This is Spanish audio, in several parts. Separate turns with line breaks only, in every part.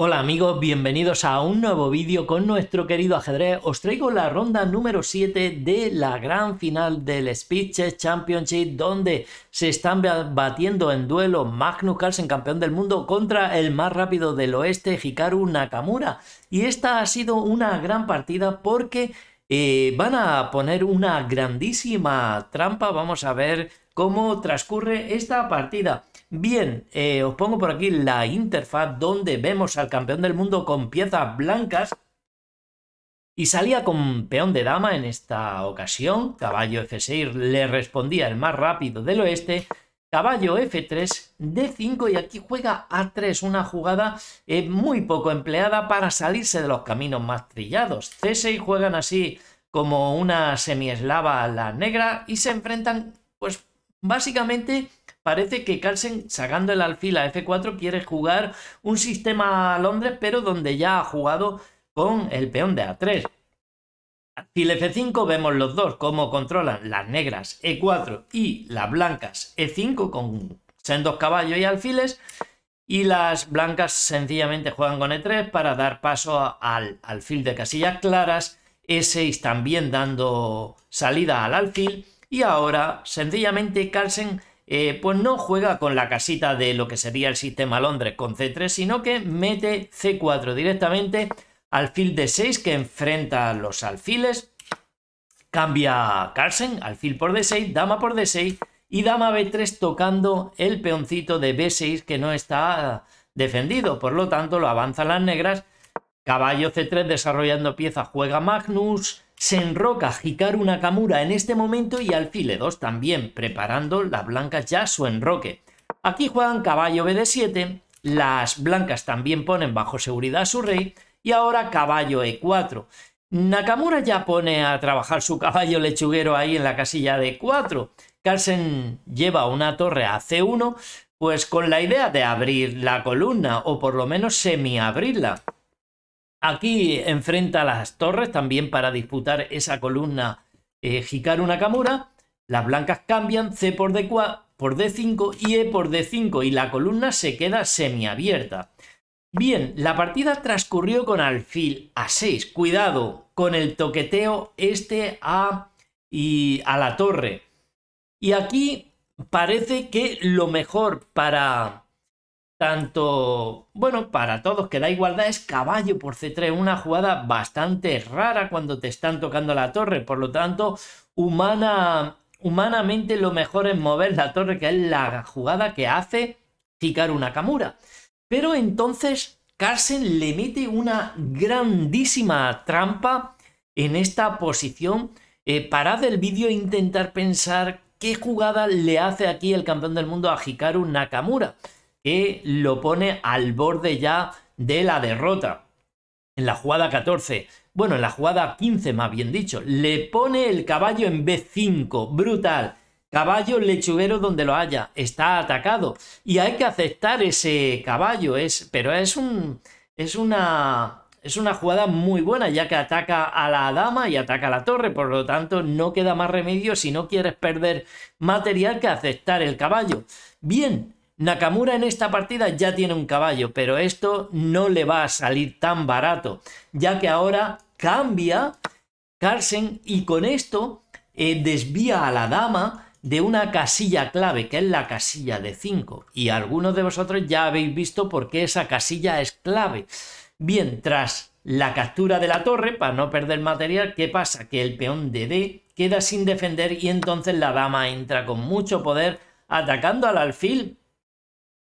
Hola amigos, bienvenidos a un nuevo vídeo con nuestro querido ajedrez. Os traigo la ronda número 7 de la gran final del Speed Championship donde se están batiendo en duelo Magnus Carlsen, campeón del mundo, contra el más rápido del oeste, Hikaru Nakamura. Y esta ha sido una gran partida porque eh, van a poner una grandísima trampa. Vamos a ver cómo transcurre esta partida. Bien, eh, os pongo por aquí la interfaz donde vemos al campeón del mundo con piezas blancas y salía con peón de dama en esta ocasión. Caballo F6 le respondía el más rápido del oeste. Caballo F3, D5 y aquí juega A3, una jugada eh, muy poco empleada para salirse de los caminos más trillados. C6 juegan así como una semieslava a la negra y se enfrentan pues básicamente parece que Carlsen, sacando el alfil a F4, quiere jugar un sistema a Londres, pero donde ya ha jugado con el peón de A3. Alfil F5, vemos los dos cómo controlan las negras E4 y las blancas E5 con sendos caballos y alfiles. Y las blancas sencillamente juegan con E3 para dar paso al alfil de casillas claras. E6 también dando salida al alfil. Y ahora sencillamente Carlsen eh, pues no juega con la casita de lo que sería el sistema Londres con C3, sino que mete C4 directamente, alfil D6 que enfrenta los alfiles, cambia Carlsen, alfil por D6, dama por D6 y dama B3 tocando el peoncito de B6 que no está defendido, por lo tanto lo avanzan las negras, caballo C3 desarrollando pieza, juega Magnus, se enroca Hikaru Nakamura en este momento y alfile 2 también, preparando las blancas ya su enroque. Aquí juegan caballo BD7, las blancas también ponen bajo seguridad a su rey y ahora caballo E4. Nakamura ya pone a trabajar su caballo lechuguero ahí en la casilla de 4. Carlsen lleva una torre a C1, pues con la idea de abrir la columna o por lo menos semiabrirla. Aquí enfrenta las torres también para disputar esa columna eh, Hikaru Nakamura. Las blancas cambian C por, D, por D5 y E por D5 y la columna se queda semiabierta. Bien, la partida transcurrió con alfil a 6. Cuidado con el toqueteo este a, y a la torre. Y aquí parece que lo mejor para tanto, bueno, para todos que da igualdad es caballo por C3, una jugada bastante rara cuando te están tocando la torre, por lo tanto, humana, humanamente lo mejor es mover la torre, que es la jugada que hace Hikaru Nakamura. Pero entonces Carson le mete una grandísima trampa en esta posición. Eh, parad el vídeo e intentar pensar qué jugada le hace aquí el campeón del mundo a Hikaru Nakamura que lo pone al borde ya de la derrota. En la jugada 14, bueno, en la jugada 15 más bien dicho, le pone el caballo en B5, brutal. Caballo lechuguero donde lo haya, está atacado. Y hay que aceptar ese caballo, es, pero es, un, es, una, es una jugada muy buena, ya que ataca a la dama y ataca a la torre, por lo tanto no queda más remedio si no quieres perder material que aceptar el caballo. Bien, Nakamura en esta partida ya tiene un caballo, pero esto no le va a salir tan barato, ya que ahora cambia Carlsen y con esto eh, desvía a la dama de una casilla clave, que es la casilla de 5. Y algunos de vosotros ya habéis visto por qué esa casilla es clave. Bien, tras la captura de la torre, para no perder material, ¿qué pasa? Que el peón de D queda sin defender y entonces la dama entra con mucho poder atacando al alfil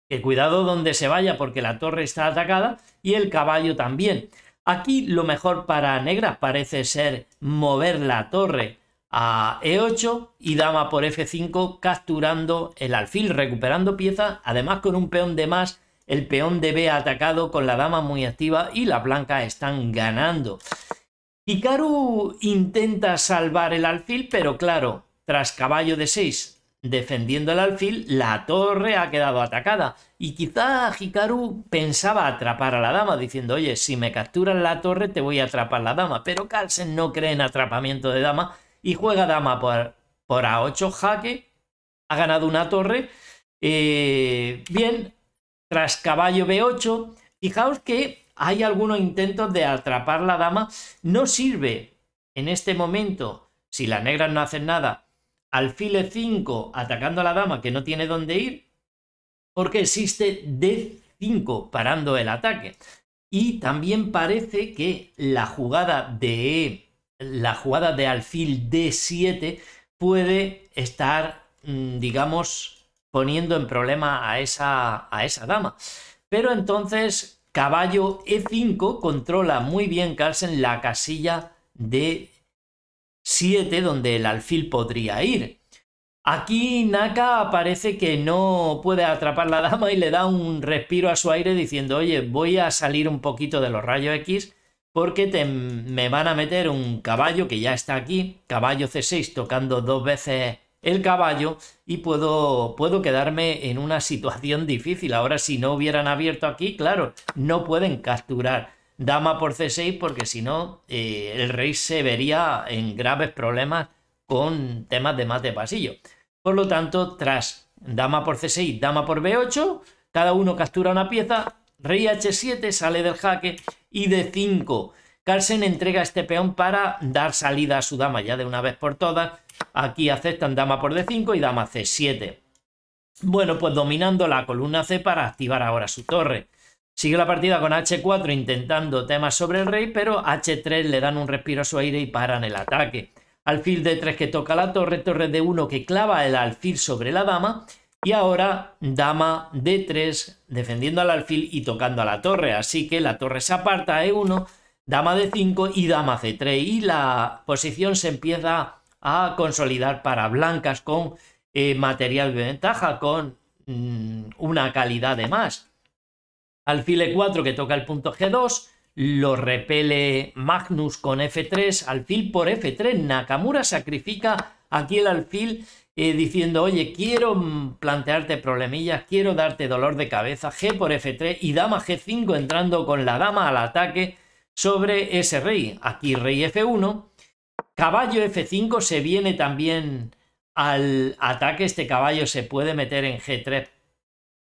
que cuidado donde se vaya porque la torre está atacada y el caballo también. Aquí lo mejor para negras parece ser mover la torre a E8 y dama por F5 capturando el alfil, recuperando pieza. además con un peón de más, el peón de B atacado con la dama muy activa y la blanca están ganando. Hikaru intenta salvar el alfil, pero claro, tras caballo de 6 defendiendo el alfil, la torre ha quedado atacada. Y quizá Hikaru pensaba atrapar a la dama, diciendo, oye, si me capturan la torre te voy a atrapar la dama. Pero Carlsen no cree en atrapamiento de dama y juega dama por, por A8 jaque. Ha ganado una torre. Eh, bien, tras caballo B8, fijaos que hay algunos intentos de atrapar la dama. No sirve en este momento, si las negras no hacen nada, alfil e 5 atacando a la dama que no tiene dónde ir, porque existe D5 parando el ataque. Y también parece que la jugada de e, la jugada de alfil D7 puede estar, mm, digamos, poniendo en problema a esa, a esa dama. Pero entonces caballo E5 controla muy bien Carlsen la casilla de 7 donde el alfil podría ir. Aquí Naka parece que no puede atrapar la dama y le da un respiro a su aire diciendo, oye, voy a salir un poquito de los rayos X porque me van a meter un caballo que ya está aquí, caballo C6 tocando dos veces el caballo y puedo, puedo quedarme en una situación difícil. Ahora si no hubieran abierto aquí, claro, no pueden capturar dama por c6 porque si no eh, el rey se vería en graves problemas con temas de más de pasillo. Por lo tanto, tras dama por c6, dama por b8, cada uno captura una pieza, rey h7 sale del jaque y d5. Carlsen entrega este peón para dar salida a su dama ya de una vez por todas. Aquí aceptan dama por d5 y dama c7. Bueno, pues dominando la columna C para activar ahora su torre. Sigue la partida con H4 intentando temas sobre el rey, pero H3 le dan un respiro a su aire y paran el ataque. Alfil D3 que toca la torre, torre D1 que clava el alfil sobre la dama y ahora dama D3 defendiendo al alfil y tocando a la torre. Así que la torre se aparta E1, dama D5 y dama C3 y la posición se empieza a consolidar para blancas con eh, material de ventaja, con mm, una calidad de más. Alfil E4 que toca el punto G2, lo repele Magnus con F3, alfil por F3, Nakamura sacrifica aquí el alfil eh, diciendo, oye, quiero plantearte problemillas, quiero darte dolor de cabeza, G por F3 y dama G5 entrando con la dama al ataque sobre ese rey, aquí rey F1, caballo F5 se viene también al ataque, este caballo se puede meter en G3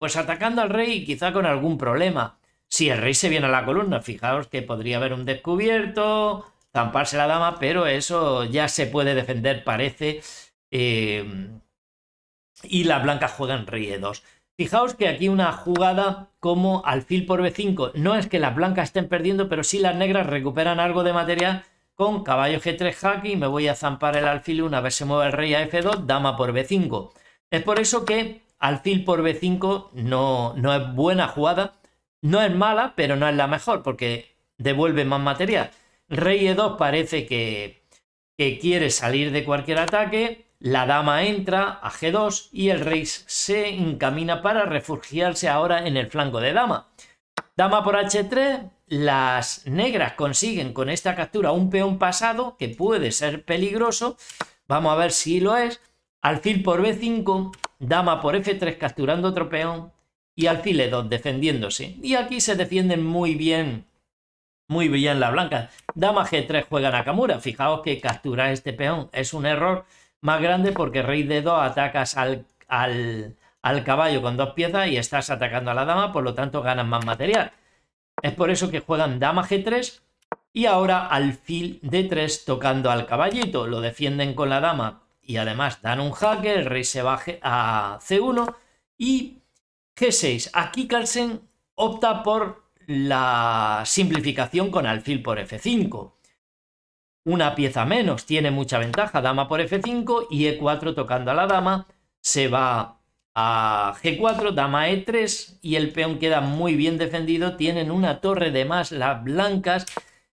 pues atacando al rey quizá con algún problema. Si el rey se viene a la columna, fijaos que podría haber un descubierto, zamparse la dama, pero eso ya se puede defender, parece. Em, y las blancas juegan rey e2. Fijaos que aquí una jugada como alfil por b5. No es que las blancas estén perdiendo, pero sí las negras recuperan algo de material con caballo g3 jaque y me voy a zampar el alfil una vez se mueve el rey a f2, dama por b5. Es por eso que alfil por b5 no, no es buena jugada. No es mala, pero no es la mejor porque devuelve más material. Rey e2 parece que, que quiere salir de cualquier ataque. La dama entra a g2 y el rey se encamina para refugiarse ahora en el flanco de dama. Dama por h3, las negras consiguen con esta captura un peón pasado que puede ser peligroso. Vamos a ver si lo es. Alfil por b5, dama por f3 capturando otro peón y alfil e2 defendiéndose. Y aquí se defienden muy bien, muy bien la blanca Dama g3 juega Nakamura. Fijaos que capturar este peón es un error más grande porque rey d2 atacas al, al, al caballo con dos piezas y estás atacando a la dama, por lo tanto ganas más material. Es por eso que juegan dama g3 y ahora alfil d3 tocando al caballito. Lo defienden con la dama y además dan un jaque, el rey se baje a C1 y G6. Aquí Carlsen opta por la simplificación con alfil por F5. Una pieza menos, tiene mucha ventaja, dama por F5 y E4 tocando a la dama, se va a G4, dama E3 y el peón queda muy bien defendido, tienen una torre de más las blancas,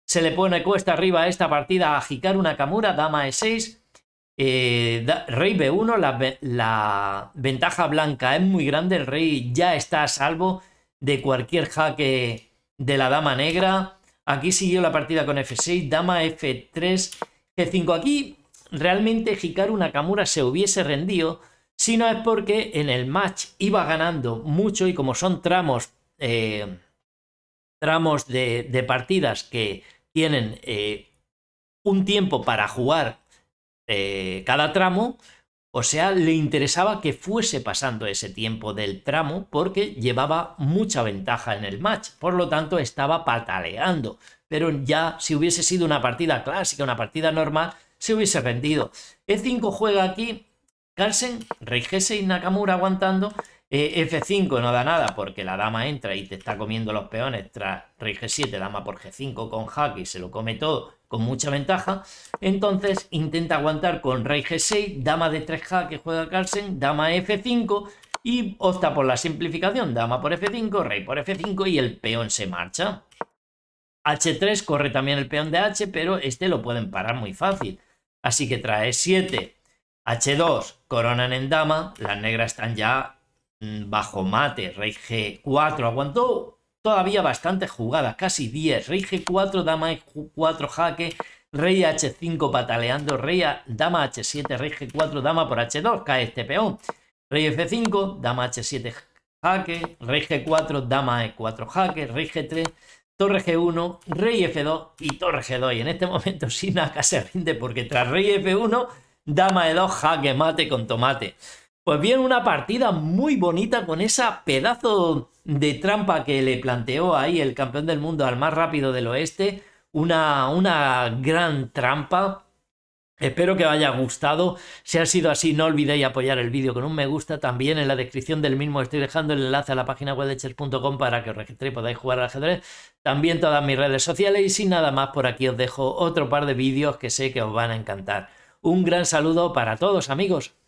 se le pone cuesta arriba a esta partida a agicar una camura dama E6, eh, rey B1, la, ventaja blanca es muy grande, el rey ya está a salvo de cualquier jaque de la dama negra. Aquí siguió la partida con F6, dama F3, G5. Aquí realmente Hikaru Nakamura se hubiese rendido, si no es porque en el match iba ganando mucho y como son tramos, eh, tramos de, partidas que tienen eh, un tiempo para jugar eh, cada tramo, o sea, le interesaba que fuese pasando ese tiempo del tramo porque llevaba mucha ventaja en el match, por lo tanto estaba pataleando, pero ya si hubiese sido una partida clásica, una partida normal, se hubiese rendido. E5 juega aquí, Carlsen, Rijese y Nakamura aguantando e, F5 no da nada porque la dama entra y te está comiendo los peones tras rey G7, dama por G5 con jaque y se lo come todo con mucha ventaja. Entonces intenta aguantar con rey G6, dama de 3 que juega Carlsen, dama F5 y opta por la simplificación, dama por F5, rey por F5 y el peón se marcha. H3 corre también el peón de H, pero este lo pueden parar muy fácil. Así que trae 7, H2, coronan en dama, las negras están ya Mm, bajo mate, rey g4, aguantó todavía bastante jugadas, casi 10, rey g4, dama e4 jaque, rey h5 pataleando, rey dama h7, rey g4, dama por h2, cae este peón, rey f5, dama h7 jaque, rey g4, dama e4 jaque, rey g3, torre g1, rey f2 y torre g2. Y en este momento Sinaka se rinde porque tras rey f1, dama e2, jaque mate con tomate. Pues bien, una partida muy bonita con esa pedazo de trampa que le planteó ahí el campeón del mundo al más rápido del oeste. Una, una gran trampa. Espero que os haya gustado. Si ha sido así, no olvidéis apoyar el vídeo con un me gusta. También en la descripción del mismo estoy dejando el enlace a la página web chess.com para que os registréis y podáis jugar al ajedrez. También todas mis redes sociales. Y sin nada más, por aquí os dejo otro par de vídeos que sé que os van a encantar. Un gran saludo para todos, amigos.